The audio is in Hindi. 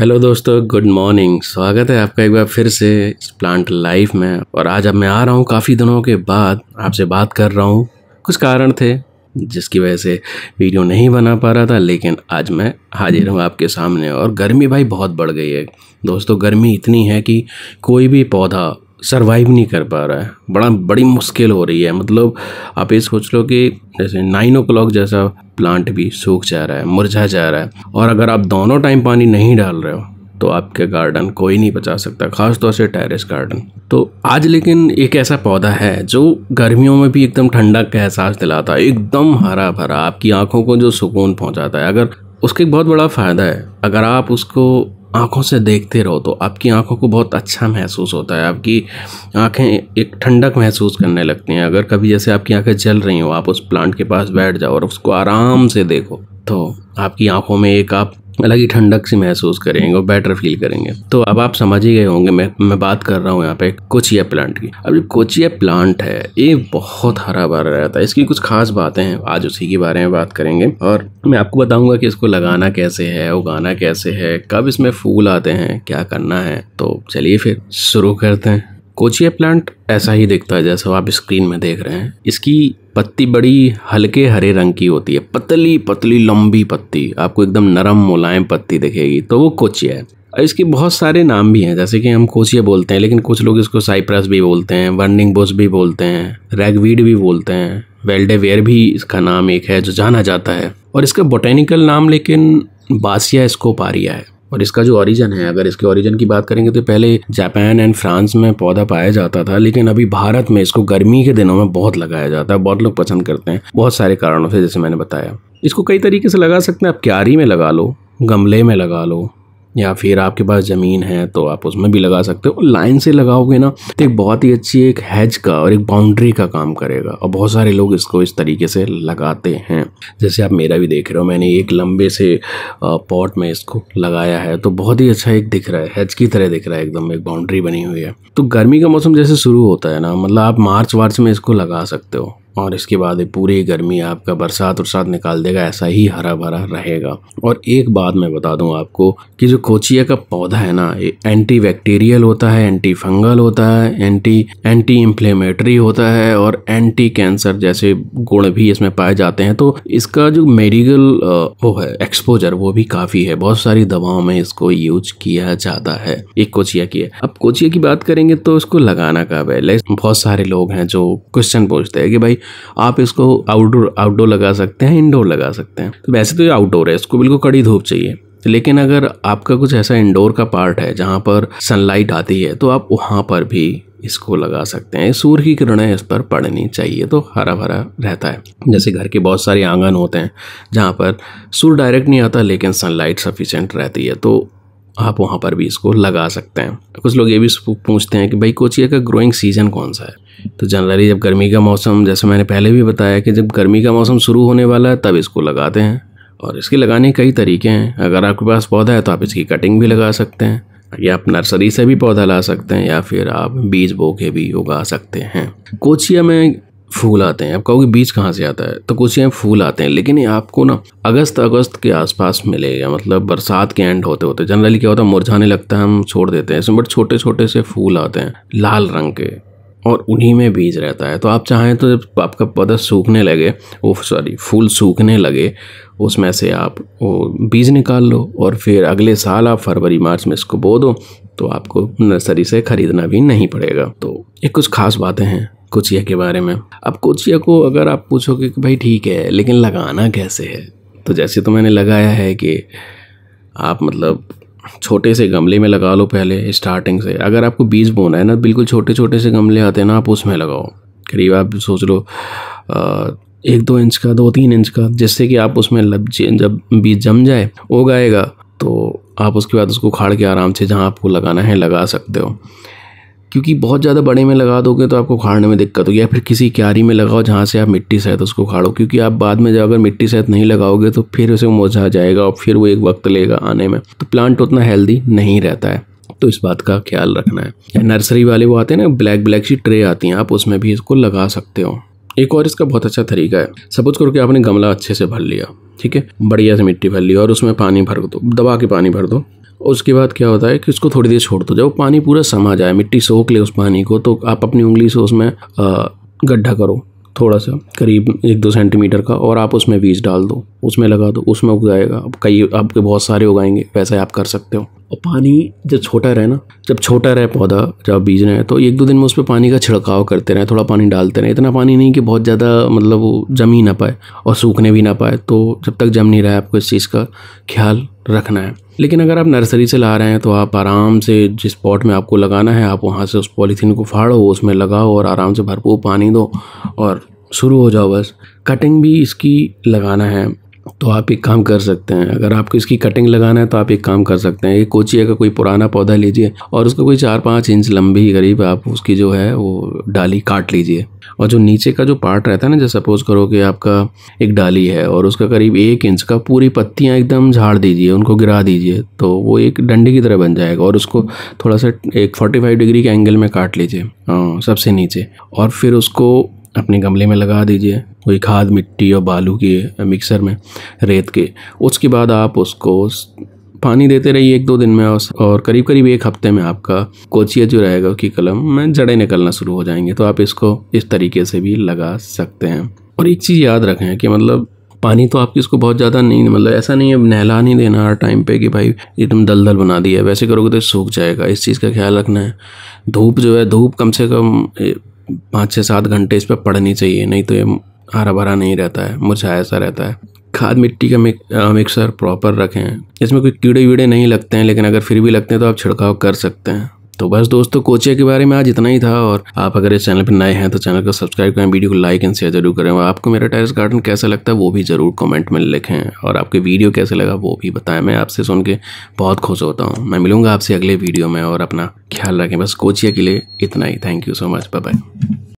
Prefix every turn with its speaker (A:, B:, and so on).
A: हेलो दोस्तों गुड मॉर्निंग स्वागत है आपका एक बार फिर से इस प्लांट लाइफ में और आज अब मैं आ रहा हूँ काफ़ी दिनों के बाद आपसे बात कर रहा हूँ कुछ कारण थे जिसकी वजह से वीडियो नहीं बना पा रहा था लेकिन आज मैं हाजिर हूँ आपके सामने और गर्मी भाई बहुत बढ़ गई है दोस्तों गर्मी इतनी है कि कोई भी पौधा सरवाइव नहीं कर पा रहा है बड़ा बड़ी मुश्किल हो रही है मतलब आप ये सोच लो कि जैसे नाइन ओ क्लॉक जैसा प्लांट भी सूख जा रहा है मुरझा जा रहा है और अगर आप दोनों टाइम पानी नहीं डाल रहे हो तो आपके गार्डन कोई नहीं बचा सकता खास तौर से टेरेस गार्डन तो आज लेकिन एक ऐसा पौधा है जो गर्मियों में भी एकदम ठंडक का एहसास दिलाता है एकदम हरा भरा आपकी आंखों को जो सुकून पहुंचाता है अगर उसका एक बहुत बड़ा फ़ायदा है अगर आप उसको आँखों से देखते रहो तो आपकी आँखों को बहुत अच्छा महसूस होता है आपकी आँखें एक ठंडक महसूस करने लगती हैं अगर कभी जैसे आपकी आँखें जल रही हो आप उस प्लांट के पास बैठ जाओ और उसको आराम से देखो तो आपकी आँखों में एक आप अलग ही ठंडक सी महसूस करेंगे और बेटर फील करेंगे तो अब आप समझ ही गए होंगे मैं मैं बात कर रहा हूँ यहाँ पे कोचिया प्लांट की अब जो कोचिया प्लांट है ये बहुत हरा भरा रहता है इसकी कुछ खास बातें हैं आज उसी के बारे में बात करेंगे और मैं आपको बताऊंगा कि इसको लगाना कैसे है उगाना कैसे है कब इसमें फूल आते हैं क्या करना है तो चलिए फिर शुरू करते हैं कोचिया प्लांट ऐसा ही दिखता है जैसा आप स्क्रीन में देख रहे हैं इसकी पत्ती बड़ी हल्के हरे रंग की होती है पतली पतली लंबी पत्ती आपको एकदम नरम मुलायम पत्ती दिखेगी तो वो कोचिया है और इसके बहुत सारे नाम भी हैं जैसे कि हम कोचिया बोलते हैं लेकिन कुछ लोग इसको साइप्रस भी बोलते हैं वर्निंग बुश भी बोलते हैं रैगवीड भी बोलते हैं वेल्डेवेयर भी इसका नाम एक है जो जाना जाता है और इसका बोटेनिकल नाम लेकिन बासिया पारिया है और इसका जो ऑरिजन है अगर इसके ऑरिजन की बात करेंगे तो पहले जापान एंड फ्रांस में पौधा पाया जाता था लेकिन अभी भारत में इसको गर्मी के दिनों में बहुत लगाया जाता है बहुत लोग पसंद करते हैं बहुत सारे कारणों से जैसे मैंने बताया इसको कई तरीके से लगा सकते हैं आप क्यारी में लगा लो गमले में लगा लो या फिर आपके पास ज़मीन है तो आप उसमें भी लगा सकते हो लाइन से लगाओगे ना तो एक बहुत ही अच्छी एक हैज का और एक बाउंड्री का काम करेगा और बहुत सारे लोग इसको इस तरीके से लगाते हैं जैसे आप मेरा भी देख रहे हो मैंने एक लंबे से पॉट में इसको लगाया है तो बहुत ही अच्छा एक दिख रहा है हैज की तरह दिख रहा है एकदम एक बाउंड्री बनी हुई है तो गर्मी का मौसम जैसे शुरू होता है ना मतलब आप मार्च वार्च में इसको लगा सकते हो और इसके बाद पूरी गर्मी आपका बरसात वरसात निकाल देगा ऐसा ही हरा भरा रहेगा और एक बात मैं बता दूं आपको कि जो कोचिया का पौधा है ना एंटी बैक्टीरियल होता है एंटी फंगल होता है एंटी एंटी इंफ्लेमेटरी होता है और एंटी कैंसर जैसे गुण भी इसमें पाए जाते हैं तो इसका जो मेडिकल वो है एक्सपोजर वो भी काफ़ी है बहुत सारी दवाओं में इसको यूज किया जाता है एक कोचिया की है अब कोचिया की बात करेंगे तो इसको लगाना कब है बहुत सारे लोग हैं जो क्वेश्चन पूछते हैं कि भाई आप इसको आउटडोर आउटडोर लगा सकते हैं इंडोर लगा सकते हैं तो वैसे तो ये आउटडोर है इसको बिल्कुल कड़ी धूप चाहिए लेकिन अगर आपका कुछ ऐसा इंडोर का पार्ट है जहाँ पर सनलाइट आती है तो आप वहाँ पर भी इसको लगा सकते हैं सूर्य की किरणें इस पर पड़नी चाहिए तो हरा भरा रहता है जैसे घर के बहुत सारे आंगन होते हैं जहाँ पर सूर्य डायरेक्ट नहीं आता लेकिन सनलाइट सफिशेंट रहती है तो आप वहाँ पर भी इसको लगा सकते हैं कुछ लोग ये भी पूछते हैं कि भाई कोचिया का ग्रोइंग सीजन कौन सा है तो जनरली जब गर्मी का मौसम जैसे मैंने पहले भी बताया कि जब गर्मी का मौसम शुरू होने वाला है तब इसको लगाते हैं और इसके लगाने कई तरीके हैं अगर आपके पास पौधा है तो आप इसकी कटिंग भी लगा सकते हैं या आप नर्सरी से भी पौधा ला सकते हैं या फिर आप बीज बो के भी उगा सकते हैं कोचिया में फूल आते हैं आप कहोगे बीज कहाँ से आता है तो कोचिया में फूल आते हैं लेकिन ये आपको ना अगस्त अगस्त के आसपास मिलेगा मतलब बरसात के एंड होते होते जनरली क्या होता है मुरझाने लगता है हम छोड़ देते हैं इसमें बट छोटे छोटे से फूल आते हैं लाल रंग के और उन्हीं में बीज रहता है तो आप चाहें तो जब आपका पौधा सूखने लगे वो सॉरी फूल सूखने लगे उसमें से आप वो बीज निकाल लो और फिर अगले साल आप फरवरी मार्च में इसको बो दो तो आपको नर्सरी से ख़रीदना भी नहीं पड़ेगा तो ये कुछ खास बातें हैं कुचिया के बारे में अब कुचिया को अगर आप पूछोगे कि भाई ठीक है लेकिन लगाना कैसे है तो जैसे तो मैंने लगाया है कि आप मतलब छोटे से गमले में लगा लो पहले स्टार्टिंग से अगर आपको बीज बोना है ना बिल्कुल छोटे छोटे से गमले आते हैं ना आप उसमें लगाओ करीब आप सोच लो एक दो इंच का दो तीन इंच का जिससे कि आप उसमें लग जब बीज जम जाए उगाएगा तो आप उसके बाद उसको उखाड़ के आराम से जहाँ आपको लगाना है लगा सकते हो क्योंकि बहुत ज़्यादा बड़े में लगा दोगे तो आपको उखाड़ने में दिक्कत होगी या फिर किसी क्यारी में लगाओ जहाँ से आप मिट्टी सहित उसको उखाड़ो क्योंकि आप बाद में जब अगर मिट्टी सहित नहीं लगाओगे तो फिर उसे मोजा जाएगा और फिर वो एक वक्त लेगा आने में तो प्लांट उतना हेल्दी नहीं रहता है तो इस बात का ख्याल रखना है या नर्सरी वाले वो आते हैं ना ब्लैक ब्लैक सी ट्रे आती हैं आप उसमें भी इसको लगा सकते हो एक और इसका बहुत अच्छा तरीका है सपोज करो कि आपने गमला अच्छे से भर लिया ठीक है बढ़िया से मिट्टी भर ली और उसमें पानी भर दो दबा के पानी भर दो उसके बाद क्या होता है कि उसको थोड़ी देर छोड़ दो जब पानी पूरा समा जाए मिट्टी सोख ले उस पानी को तो आप अपनी उंगली से उसमें गड्ढा करो थोड़ा सा करीब एक दो सेंटीमीटर का और आप उसमें बीज डाल दो उसमें लगा दो उसमें उग जाएगा अब कई आपके बहुत सारे उगाएंगे वैसे आप कर सकते हो और पानी जब छोटा रहे ना जब छोटा रहे पौधा जब आप बीज रहे तो एक दो दिन में उस पर पानी का छिड़काव करते रहें थोड़ा पानी डालते रहें इतना पानी नहीं कि बहुत ज़्यादा मतलब वो जम ही ना पाए और सूखने भी ना पाए तो जब तक जम नहीं रहा है आपको इस चीज़ का ख्याल रखना है लेकिन अगर आप नर्सरी से ला रहे हैं तो आप आराम से जिस पॉट में आपको लगाना है आप वहाँ से उस पॉलीथीन को फाड़ो उसमें लगाओ और आराम से भरपूर पानी दो और शुरू हो जाओ बस कटिंग भी इसकी लगाना है तो आप एक काम कर सकते हैं अगर आपको इसकी कटिंग लगाना है तो आप एक काम कर सकते हैं एक कोचिया का कोई पुराना पौधा लीजिए और उसको कोई चार पाँच इंच लंबी करीब आप उसकी जो है वो डाली काट लीजिए और जो नीचे का जो पार्ट रहता है ना जैसे सपोज करो कि आपका एक डाली है और उसका करीब एक इंच का पूरी पत्तियाँ एकदम झाड़ दीजिए उनको गिरा दीजिए तो वो एक डंडे की तरह बन जाएगा और उसको थोड़ा सा एक फोर्टी फाइव डिग्री के एंगल में काट लीजिए हाँ, सबसे नीचे और फिर उसको अपने गमले में लगा दीजिए कोई खाद मिट्टी और बालू के मिक्सर में रेत के उसके बाद आप उसको पानी देते रहिए एक दो दिन में और करीब करीब एक हफ्ते में आपका कोचिया जो रहेगा उसकी कलम में जड़ें निकलना शुरू हो जाएंगे तो आप इसको इस तरीके से भी लगा सकते हैं और एक चीज़ याद रखें कि मतलब पानी तो आपकी इसको बहुत ज़्यादा नहीं मतलब ऐसा नहीं है नहला नहीं देना हर टाइम पे कि भाई ये तुम दलदल बना दिया वैसे करोगे तो सूख जाएगा इस चीज़ का ख्याल रखना है धूप जो है धूप कम से कम पाँच से सात घंटे इस पर पढ़नी चाहिए नहीं तो ये हरा भरा नहीं रहता है मुरझाया सा रहता है खाद मिट्टी का मिक्सर प्रॉपर रखें इसमें कोई कीड़े वीड़े नहीं लगते हैं लेकिन अगर फिर भी लगते हैं तो आप छिड़काव कर सकते हैं तो बस दोस्तों कोचिया के बारे में आज इतना ही था और आप अगर इस चैनल पर नए हैं तो चैनल को सब्सक्राइब करें वीडियो को लाइक एंड शेयर जरूर करें और आपको मेरा टेरिस गार्डन कैसा लगता है वो भी ज़रूर कमेंट में लिखें और आपके वीडियो कैसे लगा वो भी बताएं मैं आपसे सुन के बहुत खुश होता हूँ मैं मिलूँगा आपसे अगले वीडियो में और अपना ख्याल रखें बस कोचिया के लिए इतना ही thank you so much bye